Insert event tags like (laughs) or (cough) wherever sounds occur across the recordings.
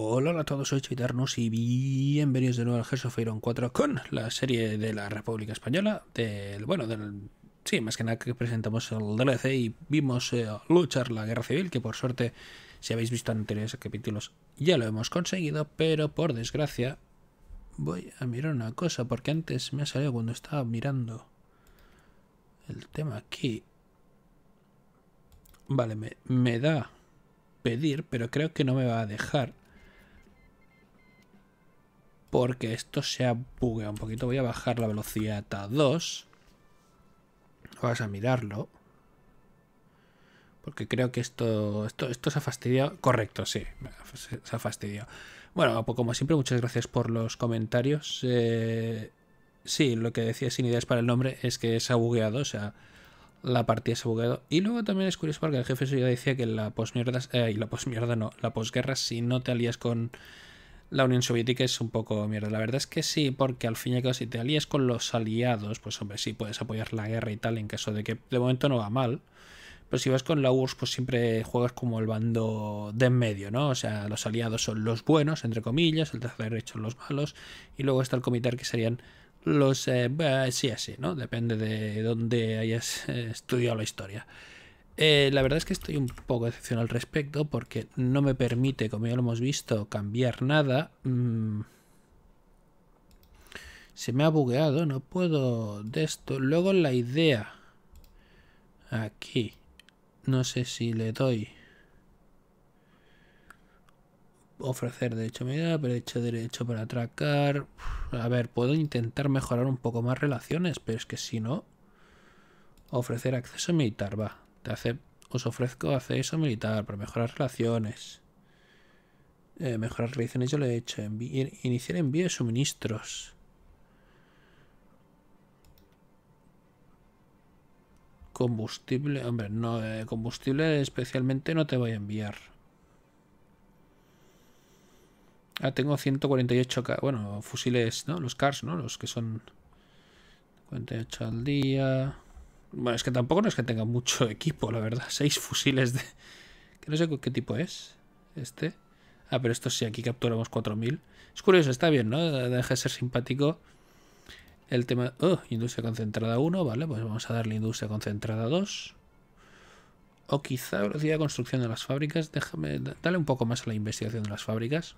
Hola, a todos, soy Chitarnos y bienvenidos de nuevo al Hearts of Iron 4 con la serie de la República Española, del, bueno, del, sí, más que nada que presentamos el DLC y vimos eh, luchar la guerra civil, que por suerte, si habéis visto anteriores capítulos, ya lo hemos conseguido, pero por desgracia, voy a mirar una cosa, porque antes me ha salido cuando estaba mirando el tema aquí. Vale, me, me da pedir, pero creo que no me va a dejar porque esto se ha bugueado un poquito. Voy a bajar la velocidad a 2. vas a mirarlo. Porque creo que esto, esto, esto se ha fastidiado. Correcto, sí, se, ha fastidiado. Bueno, pues como siempre, muchas gracias por los comentarios. Eh, sí, lo que decía sin ideas para el nombre es que se ha bugueado, o sea, la partida se ha bugueado. Y luego también es curioso porque el jefe suyo decía que la posmierda, eh, y la posmierda no, la posguerra, si no te alías con la Unión Soviética es un poco mierda. La verdad es que sí, porque al fin y al cabo, si te alías con los aliados, pues hombre, sí puedes apoyar la guerra y tal, en caso de que de momento no va mal. Pero si vas con la URSS, pues siempre juegas como el bando de en medio, ¿no? O sea, los aliados son los buenos, entre comillas, el tercer derecho son los malos, y luego está el comité que serían los. Eh, sí, así, ¿no? Depende de dónde hayas eh, estudiado la historia. Eh, la verdad es que estoy un poco decepcionado al respecto porque no me permite, como ya lo hemos visto, cambiar nada. Mm. Se me ha bugueado, no puedo de esto. Luego la idea. Aquí. No sé si le doy. Ofrecer derecho a medida, derecho derecho para atracar. a ver, puedo intentar mejorar un poco más relaciones, pero es que si no... Ofrecer acceso militar, va os ofrezco eso militar para mejorar relaciones. Eh, mejorar relaciones yo lo he hecho. iniciar envío de suministros. Combustible, hombre, no, eh, combustible especialmente no te voy a enviar. Ah, tengo 148, bueno, fusiles, ¿no? Los CARS, ¿no? Los que son 48 al día. Bueno, es que tampoco no es que tenga mucho (laughs) equipo, la verdad. Seis fusiles de... Que no sé qué tipo es. Este. Ah, pero esto sí, aquí capturamos 4000. Es curioso, está bien, ¿no? Deja de ser simpático. El tema... Oh, industria concentrada 1, vale. Pues vamos a darle industria concentrada 2. O quizá velocidad de construcción de las fábricas. Déjame... Dale un poco más a la investigación de las fábricas.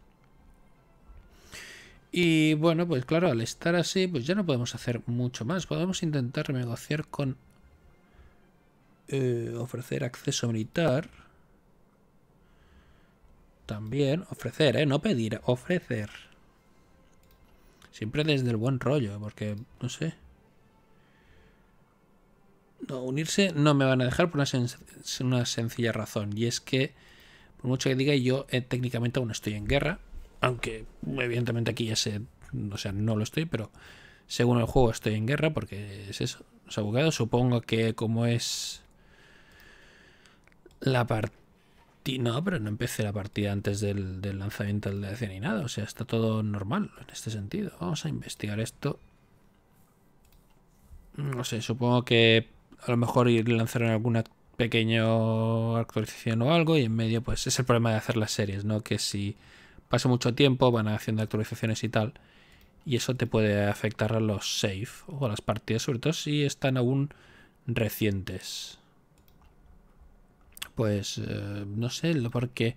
Y bueno, pues claro, al estar así, pues ya no podemos hacer mucho más. Podemos intentar negociar con eh, ofrecer acceso militar. También ofrecer, ¿eh? No pedir, ofrecer. Siempre desde el buen rollo, porque, no sé. No, unirse no me van a dejar por una, sencilla razón. Y es que, por mucho que diga, yo eh, técnicamente aún estoy en guerra. Aunque, evidentemente, aquí ya sé. O sea, no lo estoy, pero según el juego estoy en guerra porque es eso. Los abogados, supongo que como es la partida. No, pero no empecé la partida antes del, lanzamiento del DLC ni nada. O sea, está todo normal en este sentido. Vamos a investigar esto. Mm, no sé, supongo que a lo mejor lanzaron alguna pequeña actualización o algo y en medio pues es el problema de hacer las series, ¿no? Que si pasa mucho tiempo van haciendo actualizaciones y tal y eso te puede afectar a los save o a las partidas, sobre todo si están aún recientes pues eh, no sé, lo porque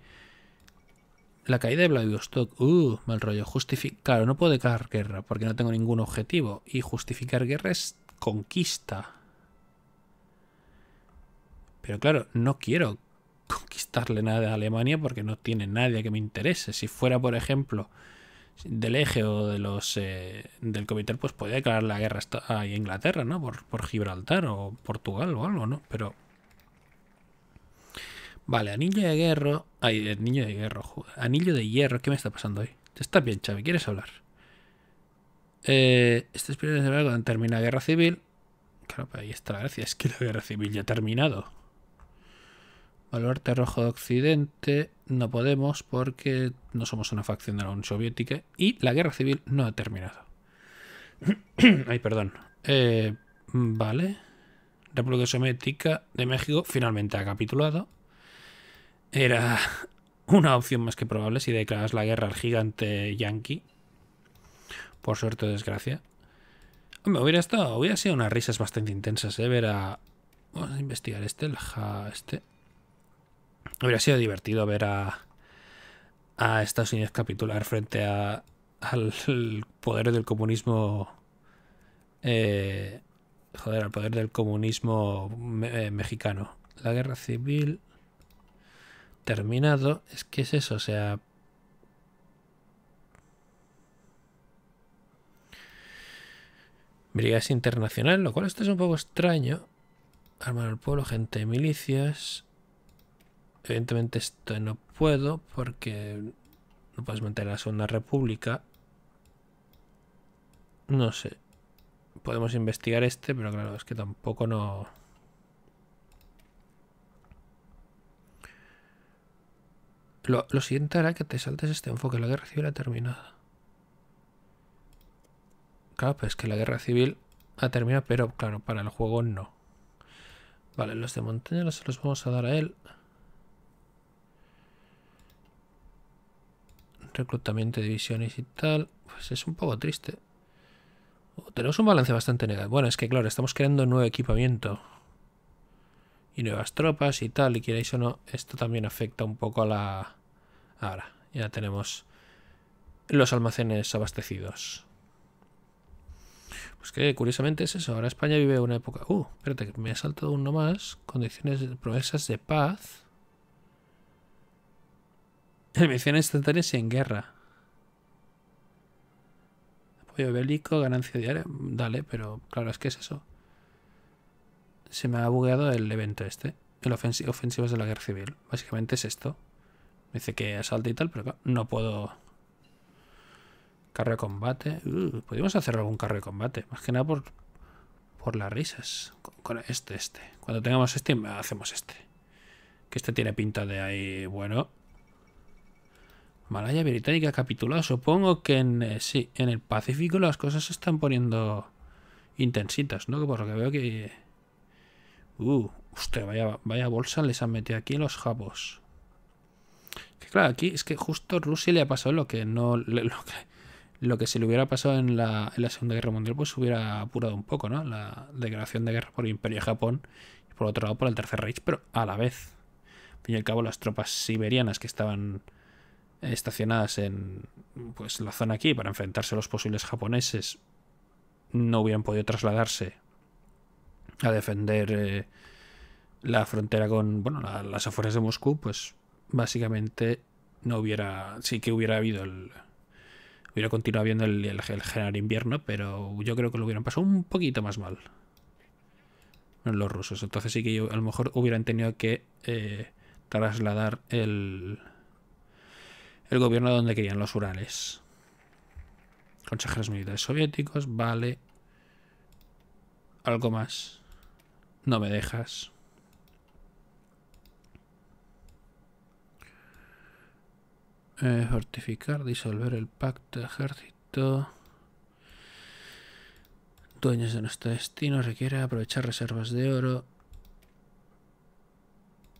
la caída de Vladivostok, uh, mal rollo, justificar, claro, no puedo declarar guerra porque no tengo ningún objetivo y justificar guerra es conquista. Pero claro, no quiero conquistarle nada a Alemania porque no tiene nadie que me interese. Si fuera, por ejemplo, del eje o de los eh, del comité, pues podría declarar la guerra a Inglaterra, ¿no? Por, por Gibraltar o Portugal o algo, ¿no? Pero Vale, anillo de hierro. Ay, anillo de hierro, Anillo de hierro, ¿qué me está pasando hoy? Te estás bien, Chávez, ¿quieres hablar? Eh, este de guerra. termina la guerra civil. Claro, pero ahí está la gracia, es que la guerra civil ya ha terminado. Valorte rojo de Occidente. No podemos porque no somos una facción de la Unión Soviética y la guerra civil no ha terminado. (clears throat) Ay, perdón. Eh, vale. República Soviética de México finalmente ha capitulado era una opción más que probable si declaras la guerra al gigante yankee. Por suerte o desgracia. Hombre, hubiera estado, sido unas risas bastante intensas, ¿eh? Ver a... Vamos a investigar este, el este. Hubiera sido divertido ver a, a Estados Unidos capitular frente a, al poder del comunismo... Eh, joder, al poder del comunismo eh, mexicano. La guerra civil terminado, es que es eso, o sea... Brigadas internacional, lo cual esto es un poco extraño. Armar al pueblo, gente de milicias. Evidentemente esto no puedo porque no puedes meter la Segunda República. No sé. Podemos investigar este, pero claro, es que tampoco no... Lo, siguiente hará que te saltes este enfoque. La guerra civil ha terminado. Claro, pues que la guerra civil ha terminado, pero claro, para el juego no. Vale, los de montaña los, los vamos a dar a él. Reclutamiento de divisiones y tal. Pues es un poco triste. Oh, tenemos un balance bastante negativo. Bueno, es que claro, estamos creando nuevo equipamiento y nuevas tropas y tal, y queráis o no, esto también afecta un poco a la... Ahora, ya tenemos los almacenes abastecidos. Pues que curiosamente es eso, ahora España vive una época... Uh, espérate, me ha saltado uno más. Condiciones, de promesas de paz. (laughs) Emisiones instantáneas y en guerra. Apoyo bélico, ganancia diaria. Dale, pero claro, es que es eso se me ha bugueado el evento este. El ofensivo ofensivas de la guerra civil. Básicamente es esto. Me dice que asalta y tal, pero no puedo... Carro de combate. Uh, podríamos hacer algún carro de combate. Más que nada por, por las risas. Con, este, este. Cuando tengamos este, hacemos este. Que este tiene pinta de ahí... Bueno, Malaya Británica capitulado. Supongo que en, eh, sí, en el Pacífico las cosas se están poniendo intensitas, ¿no? Que por lo que veo que Uh, usted, vaya, vaya bolsa les han metido aquí los japos. Que claro, aquí es que justo Rusia le ha pasado lo que no. Lo que, se le hubiera pasado en la, Segunda Guerra Mundial, pues hubiera apurado un poco, ¿no? La declaración de guerra por Imperio Japón y por otro lado por el Tercer Reich, pero a la vez. Al fin y al cabo, las tropas siberianas que estaban eh, estacionadas en pues la zona aquí para enfrentarse a los posibles japoneses no hubieran podido trasladarse a defender eh, la frontera con, bueno, las afueras de Moscú, pues básicamente no hubiera, sí que hubiera habido el, hubiera continuado habiendo el, el, general invierno, pero yo creo que lo hubieran pasado un poquito más mal los rusos. Entonces sí que a lo mejor hubieran tenido que eh, trasladar el, el gobierno donde querían los Urales. Consejeros militares soviéticos, vale. Algo más. No me dejas. Eh, fortificar, disolver el pacto de ejército. Dueños de nuestro destino requiere aprovechar reservas de oro.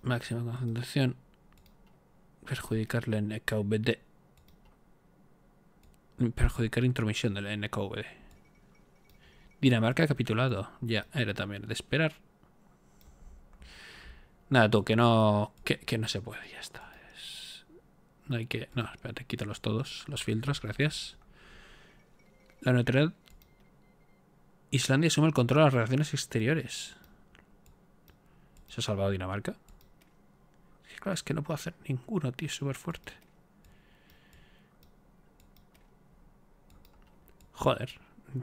Máxima concentración. Perjudicar la NKVD. Perjudicar intromisión de la NKVD. Dinamarca ha capitulado. Ya, era también de esperar. Nada, tú, que no, que, no se puede, ya está. No hay que... No, espérate, quítalos todos, los filtros, gracias. La neutralidad... Islandia suma el control de las relaciones exteriores. ¿Se ha salvado Dinamarca? Claro, es que no puedo hacer ninguno, tío, súper fuerte. Joder,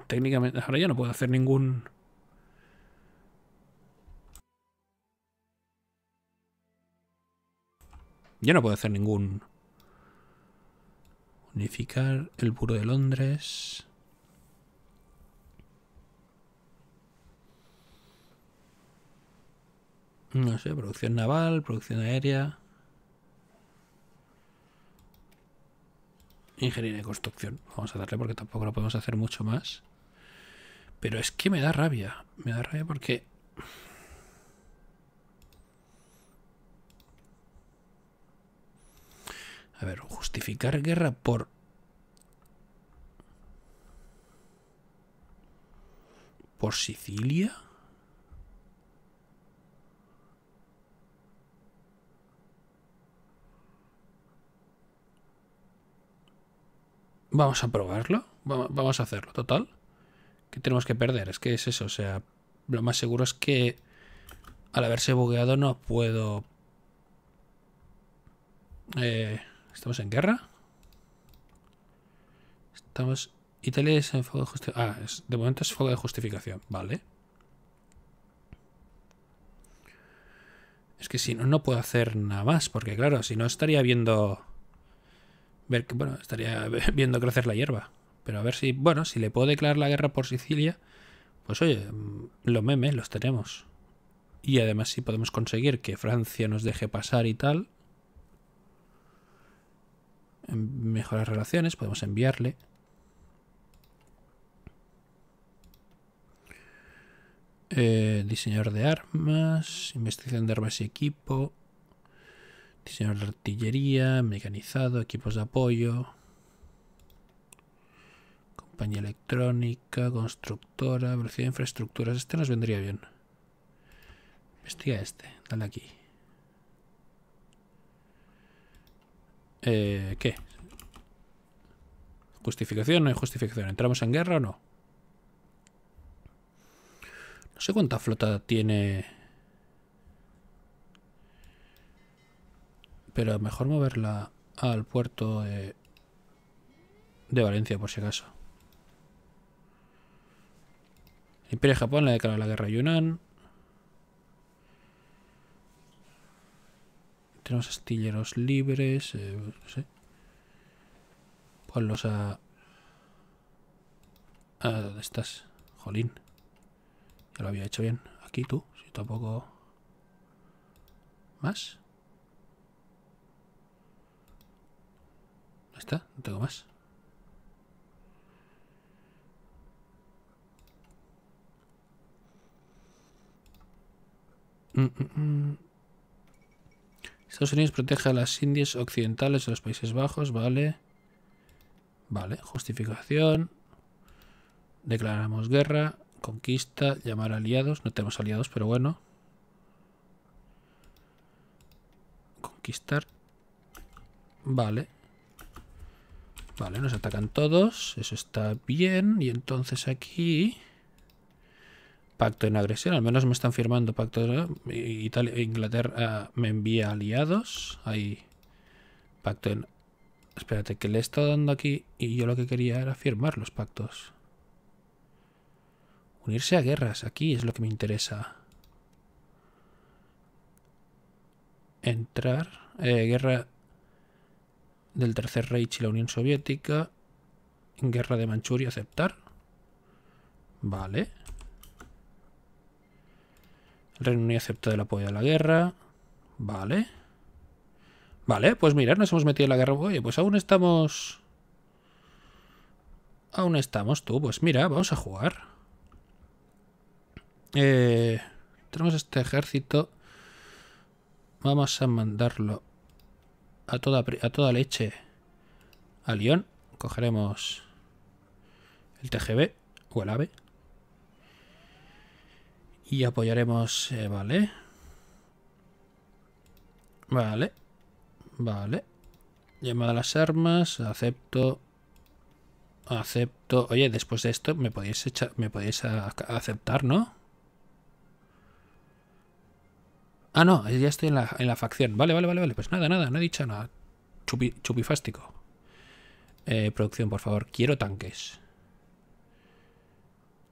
técnicamente ahora ya no puedo hacer ningún... Yo no puedo hacer ningún... Unificar el puro de Londres... No sé, producción naval, producción aérea... Ingeniería de construcción. Vamos a darle porque tampoco lo podemos hacer mucho más. Pero es que me da rabia. Me da rabia porque A ver, justificar guerra por... ¿Por Sicilia? Vamos a probarlo. Vamos a hacerlo, total. ¿Qué tenemos que perder? Es que es eso, o sea, lo más seguro es que al haberse bugueado no puedo... Eh, ¿Estamos en guerra? Estamos... Italia es en fuego de justificación. Ah, de momento es fuego de justificación. Vale. Es que si no, no puedo hacer nada más. Porque claro, si no estaría viendo... Ver, bueno, estaría (laughs) viendo crecer la hierba. Pero a ver si... Bueno, si le puedo declarar la guerra por Sicilia... Pues oye, mm, los memes los tenemos. Y además si podemos conseguir que Francia nos deje pasar y tal mejorar relaciones, podemos enviarle. Eh, diseñador de armas, investigación de armas y equipo, diseñador de artillería, mecanizado, equipos de apoyo, compañía electrónica, constructora, velocidad de infraestructuras. Este nos vendría bien. Investiga este, dale aquí. Eh, ¿Qué? ¿Justificación? No hay justificación. ¿Entramos en guerra o no? No sé cuánta flota tiene... Pero mejor moverla al puerto de, Valencia, por si acaso. Imperio Japón le declara la guerra a Yunnan. tenemos astilleros libres, eh, no sé. Ponlos a... ¿Dónde estás? Jolín. Ya lo había hecho bien. Aquí tú, si tampoco... ¿Más? está, no tengo más. Mm, mm, mm. Estados Unidos protege a las Indias occidentales de los Países Bajos, vale. Vale, justificación. Declaramos guerra, conquista, llamar aliados. No tenemos aliados, pero bueno. Conquistar. Vale. Vale, nos atacan todos. Eso está bien. Y entonces aquí pacto en agresión, al menos me están firmando pacto de... Inglaterra ah, me envía aliados, hay pacto en... Espérate, que le he estado dando aquí y yo lo que quería era firmar los pactos. Unirse a guerras, aquí es lo que me interesa. Entrar, eh, guerra del Tercer Reich y la Unión Soviética, guerra de Manchuria, aceptar. Vale. El Reino Unido el apoyo a la guerra. Vale. Vale, pues mirad, nos hemos metido en la guerra. Oye, pues aún estamos... Aún estamos, tú. Pues mira, vamos a jugar. Eh, tenemos este ejército. Vamos a mandarlo a toda, a toda leche a Lyon. Cogeremos el TGB o el AVE. Y apoyaremos, eh, vale. Vale. Vale. Llamada a las armas, acepto. Acepto. Oye, después de esto me podéis, echar, me podéis aceptar, ¿no? Ah, no, ya estoy en la, facción. Vale, vale, vale, Pues nada, nada, no he dicho nada. chupifástico. Eh, producción, por favor. Quiero tanques.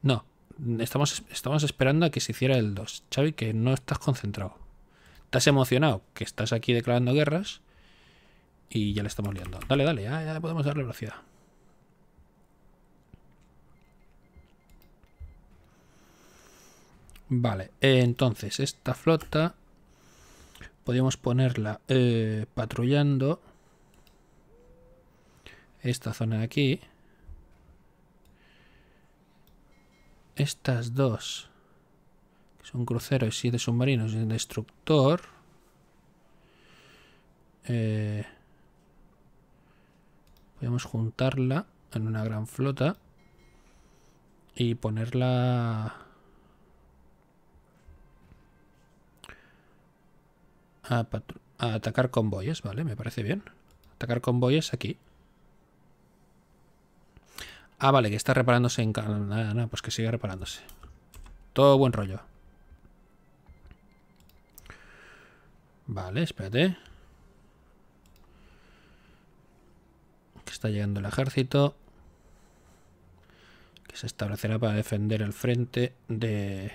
No, estamos, esperando a que se hiciera el 2. Xavi, que no estás concentrado. Estás emocionado, que estás aquí declarando guerras y ya le estamos liando. Dale, dale, ya, ya podemos darle velocidad. Vale, entonces esta flota podríamos ponerla eh, patrullando esta zona de aquí. estas dos, que son cruceros y siete submarinos y un destructor, eh, podemos juntarla en una gran flota y ponerla a atacar convoyes, vale, me parece bien. Atacar convoyes aquí. Ah, vale, que está reparándose en... Nada, nada, pues que siga reparándose. Todo buen rollo. Vale, espérate. Que está llegando el ejército. Que se establecerá para defender el frente de...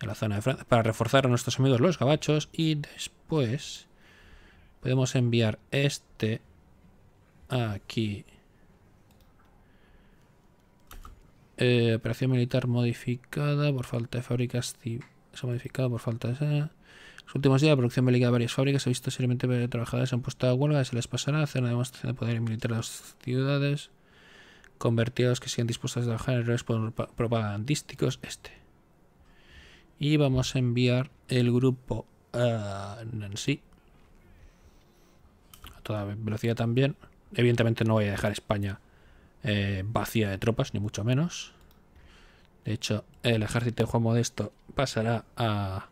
De la zona de Francia. Para reforzar a nuestros amigos los gabachos. Y después... Podemos enviar este... Aquí... Eh, operación militar modificada por falta de fábricas. Se ha modificado por falta de. los últimos días, la producción bélica de varias fábricas se ha visto seriamente trabajadas en puesto de huelga. Se les pasará a hacer una demostración de poder militar a las ciudades. convertidos que siguen dispuestos a trabajar en errores propagandísticos. Este. Y vamos a enviar el grupo a ah, Nancy. A toda velocidad también. Evidentemente no voy a dejar España eh, vacía de tropas, ni mucho menos. De hecho, el ejército de Juan Modesto pasará a,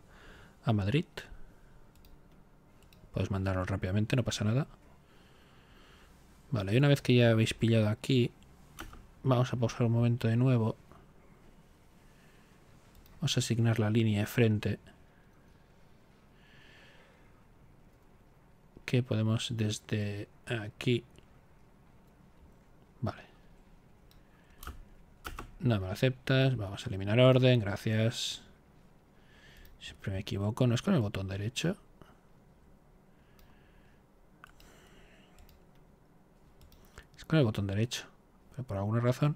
Madrid. Podéis mandarlo rápidamente, no pasa nada. Vale, y una vez que ya habéis pillado aquí, vamos a pausar un momento de nuevo. Vamos a asignar la línea de frente. Que podemos desde aquí No me lo aceptas. Vamos a eliminar orden. Gracias. Siempre me equivoco. ¿No es con el botón derecho? Es con el botón derecho. Pero por alguna razón.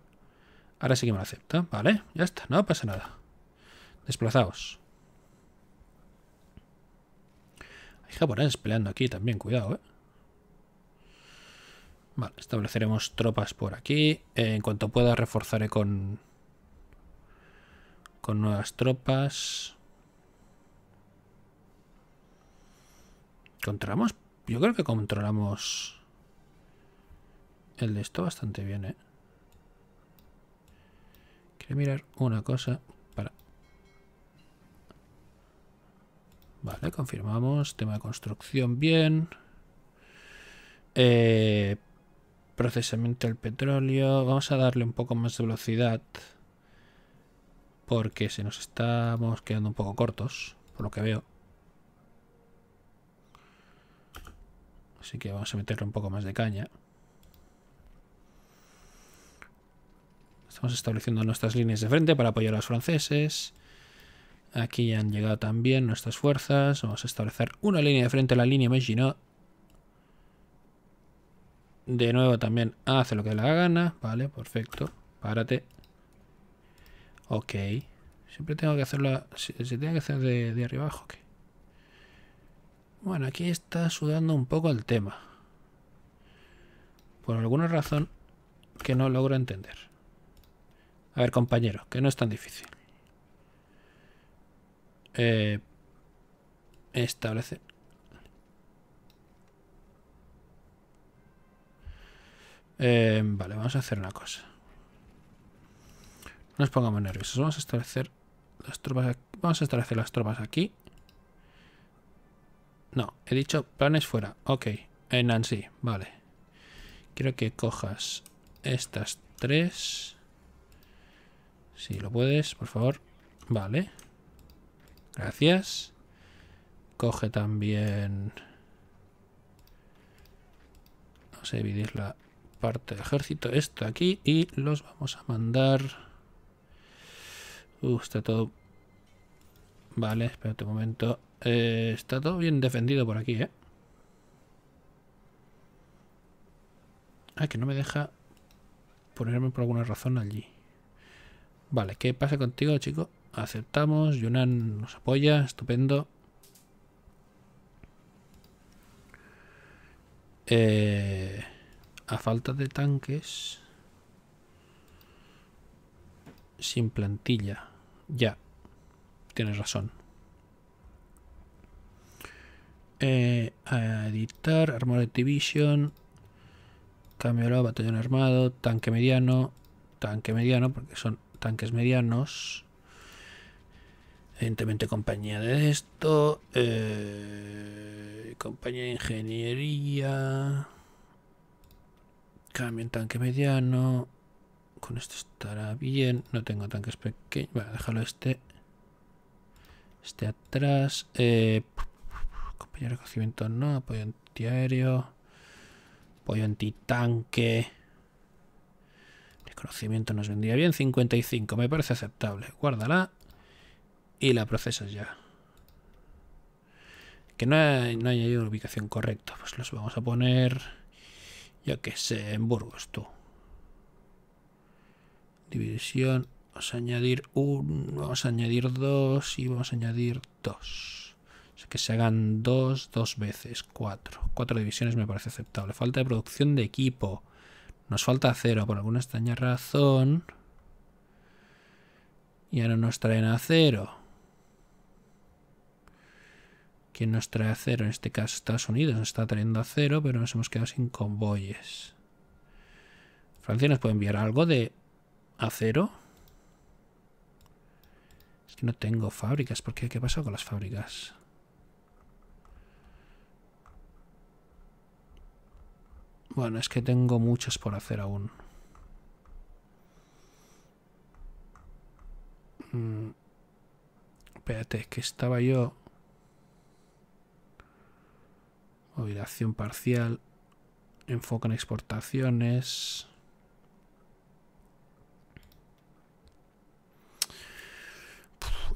Ahora sí que me lo acepta. Vale, ya está. No pasa nada. Desplazaos. Hay japoneses peleando aquí también. Cuidado, eh. Vale, estableceremos tropas por aquí. Eh, en cuanto pueda reforzaré con, con nuevas tropas. Controlamos... Yo creo que controlamos el de esto bastante bien, ¿eh? Quiero mirar una cosa. Para. Vale, confirmamos. Tema de construcción bien. Eh, procesamiento del petróleo. Vamos a darle un poco más de velocidad porque se nos estamos quedando un poco cortos, por lo que veo. Así que vamos a meterle un poco más de caña. Estamos estableciendo nuestras líneas de frente para apoyar a los franceses. Aquí ya han llegado también nuestras fuerzas. Vamos a establecer una línea de frente a la línea Maginot. De nuevo también hace lo que le da gana. Vale, perfecto. Párate. Ok. Siempre tengo que hacerlo... ¿Se, tiene que hacer de, arriba abajo? qué? Bueno, aquí está sudando un poco el tema. Por alguna razón que no logro entender. A ver, compañero, que no es tan difícil. Eh, establece Em, vale, vamos a hacer una cosa. No nos pongamos nerviosos. Vamos a establecer las tropas aquí. Vamos a establecer las tropas aquí. No, he dicho planes fuera. Ok, en Nancy, vale. Quiero que cojas estas tres. Si lo puedes, por favor. Vale. Gracias. Coge también... Vamos a dividirla parte del ejército, esto aquí, y los vamos a mandar... Uh, está todo... Vale, espérate un momento. Eh, está todo bien defendido por aquí, ¿eh? Ah, que no me deja ponerme por alguna razón allí. Vale, ¿qué pasa contigo, chico? Aceptamos, Yunan nos apoya, estupendo. Eh, a falta de tanques sin plantilla ya tienes razón eh, editar armored division cambio batallón armado tanque mediano tanque mediano porque son tanques medianos evidentemente compañía de esto, eh, compañía de ingeniería, Cambio en tanque mediano. Con esto estará bien. No tengo tanques pequeños. Bueno, déjalo este. Este atrás. Eh, compañero de cocimiento no. Apoyo antiaéreo. Apoyo antitanque. Reconocimiento nos vendría bien. 55. Me parece aceptable. Guárdala. Y la procesas ya. Que no, no haya ido la ubicación correcta. Pues los vamos a poner ya que sé, en Burgos, tú. División, vamos a añadir 1, vamos a añadir dos y vamos a añadir dos que se hagan dos dos veces, cuatro cuatro divisiones me parece aceptable. Falta de producción de equipo. Nos falta cero por alguna extraña razón. Y ahora nos traen a cero nos trae acero, en este caso Estados Unidos nos está trayendo acero, pero nos hemos quedado sin convoyes. Francia nos puede enviar algo de acero. Es que no tengo fábricas, ¿por qué? ¿Qué pasa con las fábricas? Bueno, es que tengo muchas por hacer aún. Mm. Espérate, que estaba yo jubilación parcial, enfoque en exportaciones.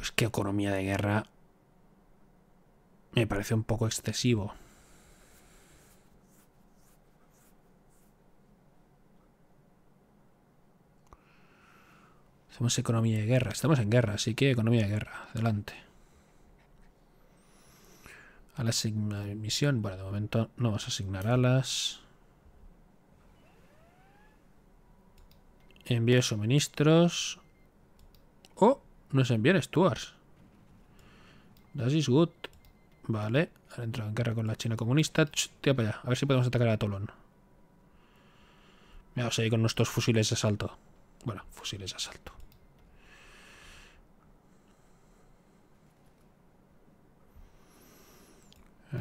Es que economía de guerra me parece un poco excesivo. Hacemos economía de guerra. Estamos en guerra, así que economía de guerra. Adelante la la misión. Bueno, de momento no vamos a asignar alas. Envío suministros. Oh, nos envían Stuart That is good. Vale. han entrado en guerra con la China comunista. para allá. A ver si podemos atacar a Tolón. Vamos a ir con nuestros fusiles de asalto. Bueno, fusiles de asalto.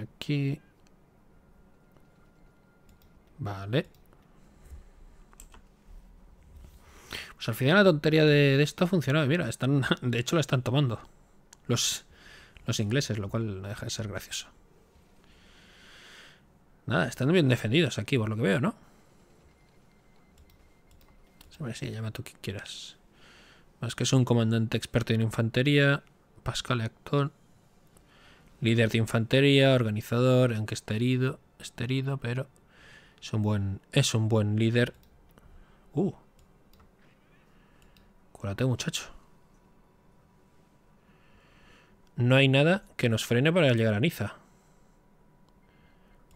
Aquí. Vale. Pues al final la tontería de, esto ha funcionado. Mira, están, (laughs) de hecho la están tomando los, los ingleses, lo cual no deja de ser gracioso. Nada, están bien defendidos aquí, por lo que veo, ¿no? si llama tú quien quieras. Más que es un comandante experto en infantería, Pascal Acton. Líder de infantería, organizador, aunque está herido, está herido, pero es un buen, es un buen líder. Uh. Cúrate, muchacho. No hay nada que nos frene para llegar a Niza.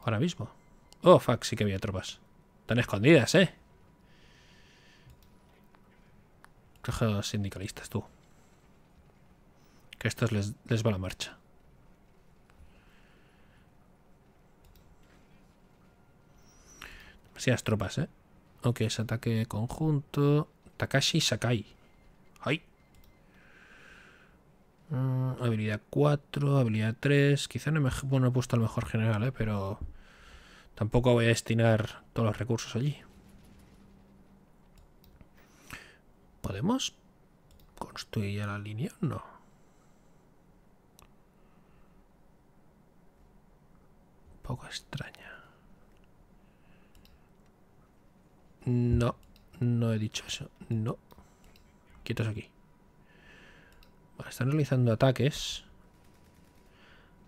Ahora mismo. Oh, fuck, sí que había tropas. Están escondidas, ¿eh? Qué sindicalistas, tú. Que estos les, les va la marcha. Demasiadas tropas, ¿eh? Ok, es ataque conjunto. Takashi Sakai. ¡Ay! Mm, habilidad 4, habilidad 3. Quizá no, me, bueno, he puesto al mejor general, ¿eh? Pero tampoco voy a destinar todos los recursos allí. ¿Podemos construir ya la línea? No. Un poco extraña. No, no he dicho eso. No. Quietos aquí. están realizando ataques.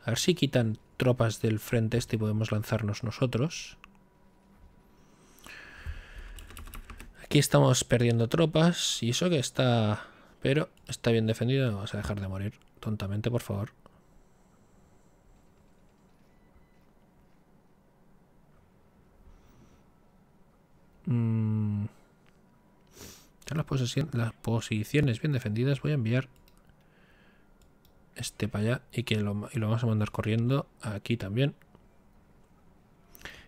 A ver si quitan tropas del frente este y podemos lanzarnos nosotros. Aquí estamos perdiendo tropas y eso que está... Pero está bien defendido, no vamos a dejar de morir tontamente, por favor. las, posiciones bien defendidas, voy a enviar este para allá y lo, vamos a mandar corriendo aquí también.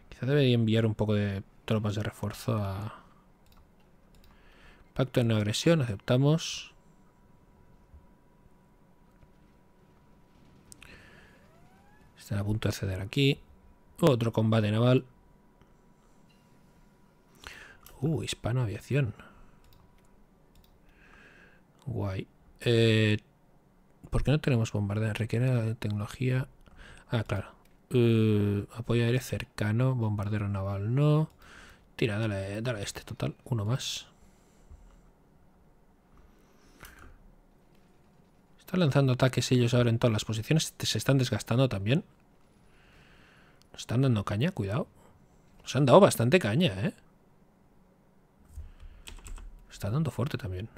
Quizá debería enviar un poco de tropas de refuerzo a... Pacto de no agresión, aceptamos. Están a punto de ceder aquí. Otro combate naval. Uh, hispano aviación. Guay. Eh, ¿Por qué no tenemos bombardeo? Requiere tecnología... Ah, claro. Eh, apoyo aéreo cercano, bombardero naval no. Tira, dale, dale a este total, uno más. Están lanzando ataques ellos ahora en todas las posiciones. Se están desgastando también. Nos están dando caña, cuidado. Nos han dado bastante caña, ¿eh? Está dando fuerte también.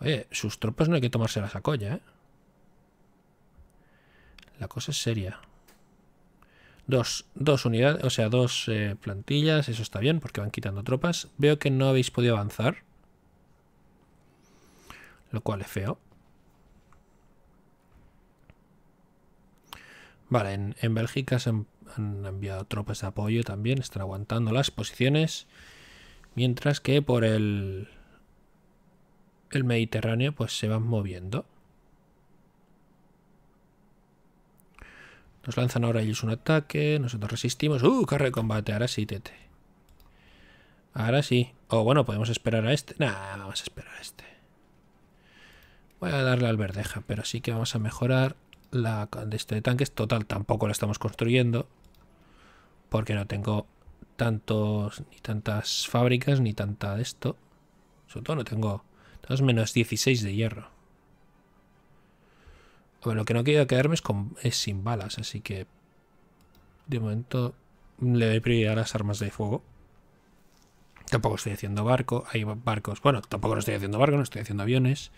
Oye, sus tropas no hay que tomárselas a colla, ¿eh? La cosa es seria. Dos, dos unidades, o sea, dos eh, plantillas, eso está bien porque van quitando tropas. Veo que no habéis podido avanzar. Lo cual es feo. Vale, en, Bélgica se han, han, enviado tropas de apoyo también, están aguantando las posiciones. Mientras que por el el Mediterráneo pues se van moviendo. Nos lanzan ahora ellos un ataque, nosotros resistimos. ¡Uh! Carro de combate, ahora sí, tete. Ahora sí. O bueno, podemos esperar a este. Nah, vamos a esperar a este. Voy a darle al verdeja, pero sí que vamos a mejorar la de este de tanques. Total, tampoco la estamos construyendo. Porque no tengo tantos, ni tantas fábricas, ni tanta de esto. Sobre todo no tengo 2 menos 16 de hierro. lo que no quiero quedarme es, sin balas, así que de momento le doy prioridad a las armas de fuego. Tampoco estoy haciendo barco, hay barcos, bueno, tampoco no estoy haciendo barco, no estoy haciendo aviones.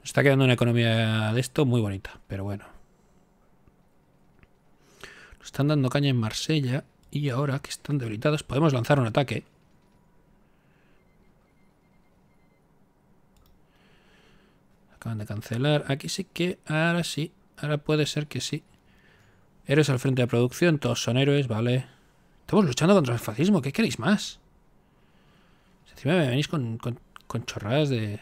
Nos está quedando una economía de esto muy bonita, pero bueno. Nos están dando caña en Marsella y ahora que están debilitados podemos lanzar un ataque. Acaban de cancelar. Aquí sí que, ahora sí, ahora puede ser que sí. Héroes al frente de producción, todos son héroes, vale. Estamos luchando contra el fascismo, ¿qué queréis más? encima me venís con, con, chorradas de,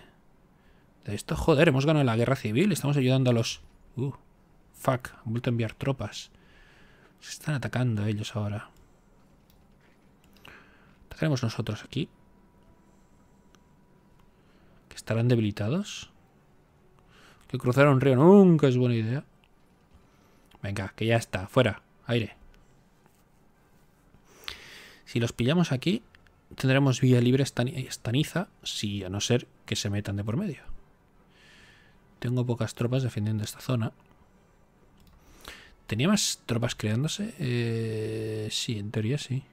de, esto. Joder, hemos ganado la guerra civil, estamos ayudando a los... Uh, fuck, han vuelto a enviar tropas. Se están atacando ellos ahora. Atacaremos nosotros aquí. Que estarán debilitados. Que cruzar un río nunca es buena idea. Venga, que ya está. Fuera. Aire. Si los pillamos aquí, tendremos vía libre estaniza, si a no ser que se metan de por medio. Tengo pocas tropas defendiendo esta zona. ¿Tenía más tropas creándose? Eh, sí, en teoría sí.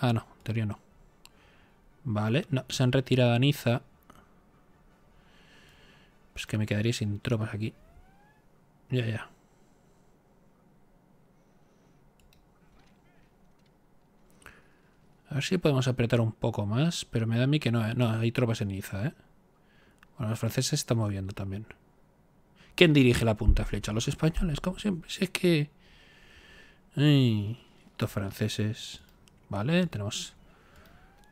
Ah, no, en teoría no. Vale, no, se han retirado a Niza. Pues que me quedaría sin tropas aquí. Ya, ya. A ver si podemos apretar un poco más, pero me da a mí que no. ¿eh? No, hay tropas en Iza, ¿eh? Bueno, los franceses se están moviendo también. ¿Quién dirige la punta flecha? Los españoles, como siempre. Si es que... Ay, franceses. Vale, tenemos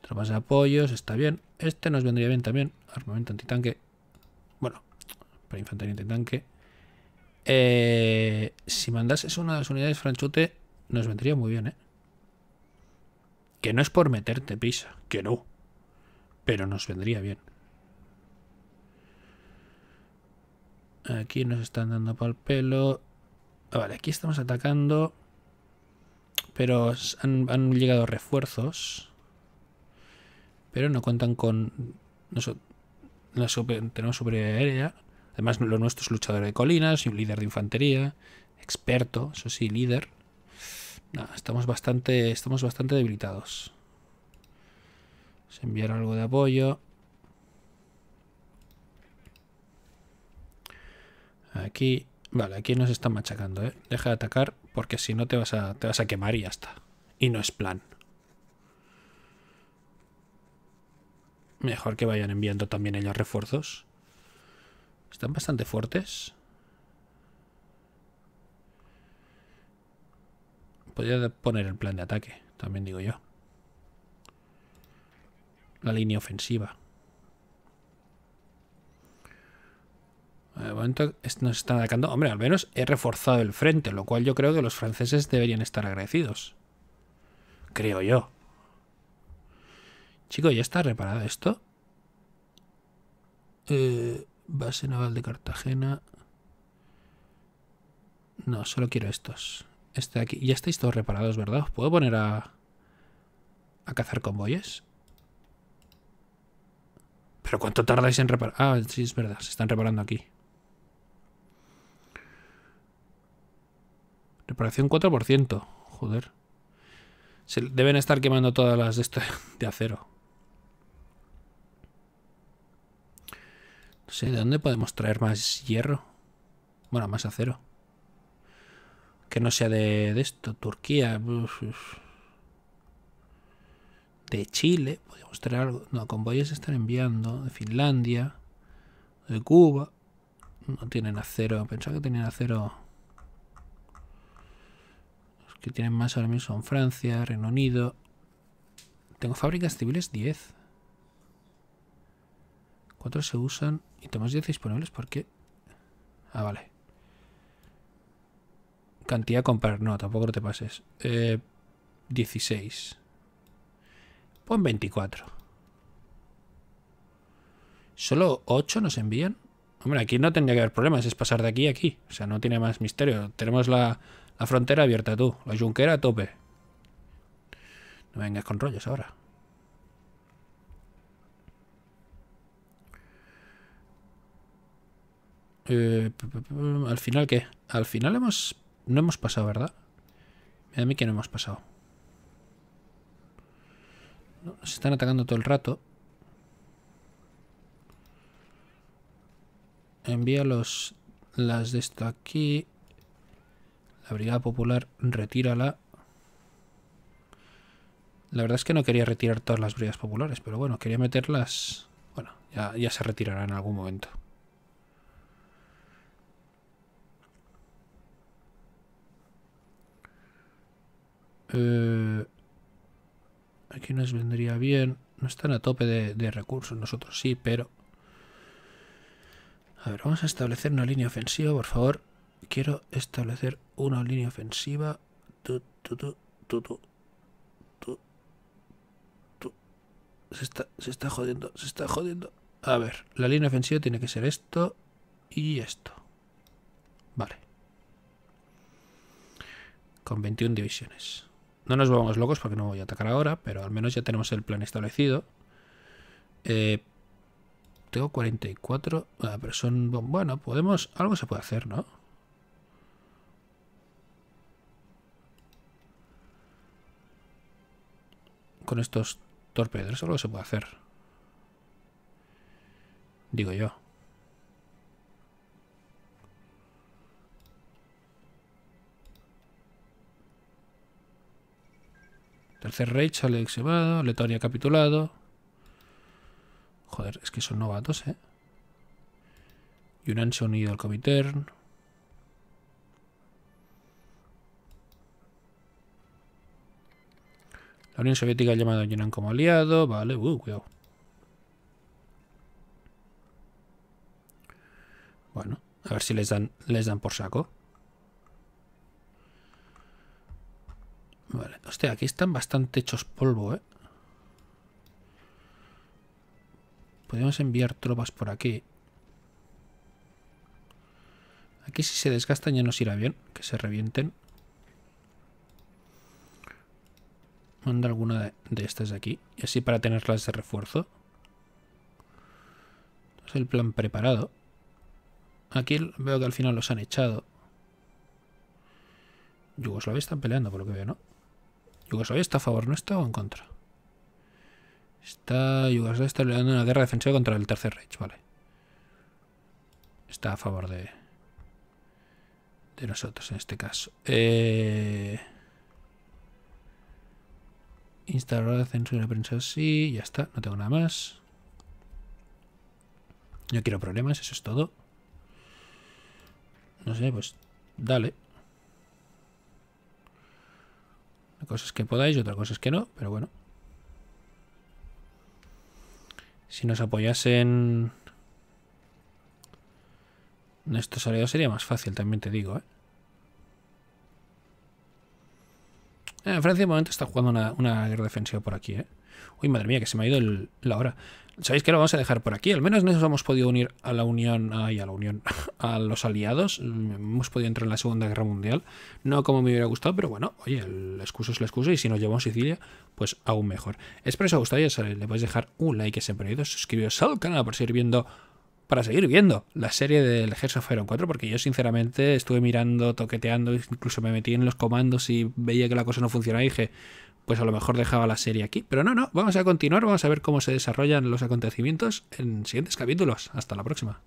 tropas de apoyos, está bien. Este nos vendría bien también. Armamento antitanque para infantería y tanque. Eh, si mandases una de las unidades franchute, nos vendría muy bien, ¿eh? Que no es por meterte pisa, que no. Pero nos vendría bien. Aquí nos están dando pal pelo. Ah, vale, aquí estamos atacando. Pero han, llegado refuerzos. Pero no cuentan con... No tenemos superioridad aérea. Además, lo nuestro es luchador de colinas y un líder de infantería, experto, eso sí, líder. estamos bastante, estamos bastante debilitados. se enviar algo de apoyo. Aquí, vale, aquí nos están machacando, ¿eh? Deja de atacar porque si no te vas a, te vas a quemar y ya está. Y no es plan. Mejor que vayan enviando también ellos refuerzos. Están bastante fuertes. Podría poner el plan de ataque, también digo yo. La línea ofensiva. De momento nos están atacando. Hombre, al menos he reforzado el frente, lo cual yo creo que los franceses deberían estar agradecidos. Creo yo. Chico, ¿ya está reparado esto? Eh, Base naval de Cartagena. No, solo quiero estos. Este de aquí. Ya estáis todos reparados, ¿verdad? ¿Os puedo poner a... a cazar convoyes? ¿Pero cuánto tardáis en reparar? Ah, sí, es verdad. Se están reparando aquí. Reparación 4%. Joder. Se deben estar quemando todas las de, (laughs) de acero. No ¿de dónde podemos traer más hierro? Bueno, más acero. Que no sea de, esto, Turquía. De Chile, podríamos traer algo. No, convoyes están enviando. De Finlandia. De Cuba. No tienen acero. Pensaba que tenían acero. Los que tienen más ahora mismo son Francia, Reino Unido. Tengo fábricas civiles 10. Cuatro se usan ¿Y tomamos 10 disponibles porque... Ah, vale. Cantidad a comprar. No, tampoco te pases. Eh, 16. Pon 24. ¿Solo 8 nos envían? Hombre, aquí no tendría que haber problemas. Es pasar de aquí a aquí. O sea, no tiene más misterio. Tenemos la, la frontera abierta tú. La yunquera a tope. No vengas con rollos ahora. Eh, ¿Al final qué? Al final hemos... No hemos pasado, ¿verdad? A mí que no hemos pasado. Se están atacando todo el rato. Envía los, las de esto aquí. La Brigada Popular, retírala. La verdad es que no quería retirar todas las Brigadas Populares, pero bueno, quería meterlas... Bueno, ya, ya se retirará en algún momento. Eh, aquí nos vendría bien. No están a tope de, recursos, nosotros sí, pero... A ver, vamos a establecer una línea ofensiva, por favor. Quiero establecer una línea ofensiva. se está, se está jodiendo, se está jodiendo. A ver, la línea ofensiva tiene que ser esto y esto. Vale. Con 21 divisiones. No nos volvamos locos porque no voy a atacar ahora, pero al menos ya tenemos el plan establecido. Eh, tengo 44. Ah, pero son... Bueno, podemos... Algo se puede hacer, ¿no? Con estos torpedos algo se puede hacer. Digo yo. Tercer Reich seleccionado, Letonia capitulado. Joder, es que son novatos, ¿eh? Yunnan se ha unido al comité. La Unión Soviética ha llamado a Yunnan como aliado. Vale, uh, cuidado. Bueno, a ver si les dan, les dan por saco. Hostia, aquí están bastante hechos polvo, ¿eh? Podemos enviar tropas por aquí. Aquí si se desgastan ya nos irá bien, que se revienten. Manda alguna de, estas de aquí, y así para tenerlas de refuerzo. Es el plan preparado. Aquí veo que al final los han echado. Yugoslavia están peleando, por lo que veo, ¿no? Yugoslavia está a favor ¿no está? o en contra. Está Yugoslavia está dando una guerra defensiva contra el Tercer Reich, vale. Está a favor de de nosotros en este caso. Eh, instalar la censura de prensa sí, ya está, no tengo nada más. No quiero problemas, eso es todo. No sé, pues dale. cosas que podáis y otra cosas que no, pero bueno. Si nos apoyasen estos aliados sería más fácil, también te digo. ¿eh? En eh, Francia de momento está jugando una, guerra defensiva por aquí. ¿eh? Uy, madre mía, que se me ha ido la hora sabéis que lo vamos a dejar por aquí. Al menos nos hemos podido unir a la Unión, y a la Unión, (laughs) a los aliados. Hemos podido entrar en la Segunda Guerra Mundial. No como me hubiera gustado, pero bueno, oye, el excuso es la excusa y si nos llevamos a Sicilia, pues aún mejor. Espero que os haya gustado. le podéis dejar un like que siempre ido, suscribiros al canal por seguir viendo para seguir viendo la serie del ejército of Iron 4, porque yo sinceramente estuve mirando, toqueteando, incluso me metí en los comandos y veía que la cosa no funcionaba y dije, pues a lo mejor dejaba la serie aquí. Pero no, no, vamos a continuar, vamos a ver cómo se desarrollan los acontecimientos en siguientes capítulos. Hasta la próxima.